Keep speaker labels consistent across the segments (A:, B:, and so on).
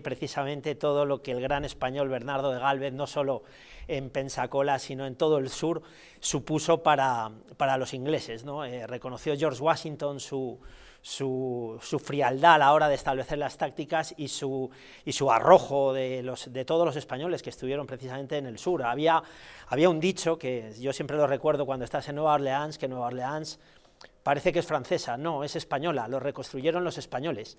A: precisamente todo lo que el gran español Bernardo de Galvez, no solo en Pensacola, sino en todo el sur, supuso para, los ingleses. Eh, reconoció George Washington su, frialdad a la hora de establecer las tácticas y su, y su arrojo de, los, de todos los españoles que estuvieron precisamente en el sur. Había, había un dicho que yo siempre lo recuerdo cuando estás en Nueva Orleans, que Nueva Orleans parece que es francesa, no, es española, lo reconstruyeron los españoles.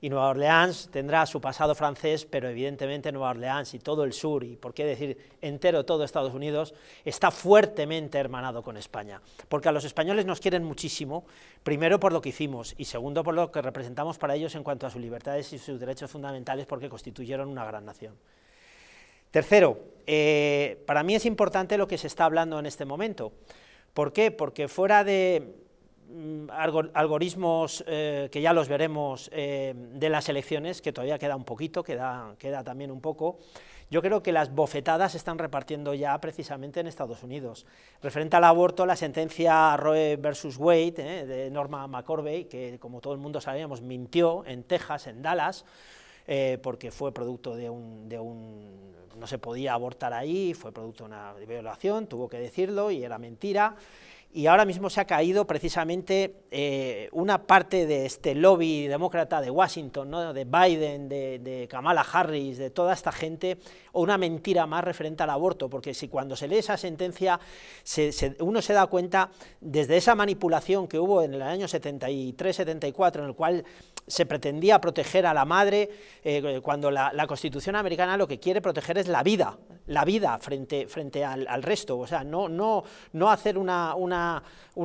A: Y Nueva Orleans tendrá su pasado francés, pero evidentemente Nueva Orleans y todo el sur, y por qué decir entero todo Estados Unidos, está fuertemente hermanado con España. Porque a los españoles nos quieren muchísimo, primero por lo que hicimos y segundo por lo que representamos para ellos en cuanto a sus libertades y sus derechos fundamentales, porque constituyeron una gran nación. Tercero, eh, para mí es importante lo que se está hablando en este momento. ¿Por qué? Porque fuera de Mm, algoritmos eh, que ya los veremos eh, de las elecciones, que todavía queda un poquito, queda, queda también un poco, yo creo que las bofetadas se están repartiendo ya precisamente en Estados Unidos. Referente al aborto, la sentencia Roe versus Wade eh, de Norma McCorvey, que como todo el mundo sabíamos mintió en Texas, en Dallas, porque fue producto de un, de un, no se podía abortar ahí, fue producto de una violación, tuvo que decirlo y era mentira y ahora mismo se ha caído precisamente eh, una parte de este lobby demócrata de Washington, ¿no? de Biden, de, Kamala Harris, de toda esta gente, o una mentira más referente al aborto, porque si cuando se lee esa sentencia uno se da cuenta desde esa manipulación que hubo en el año 73-74, en el cual se pretendía proteger a la madre, eh, cuando la Constitución americana lo que quiere proteger es la vida, la vida frente, frente al, al resto, o sea, no, no, no hacer una, una, una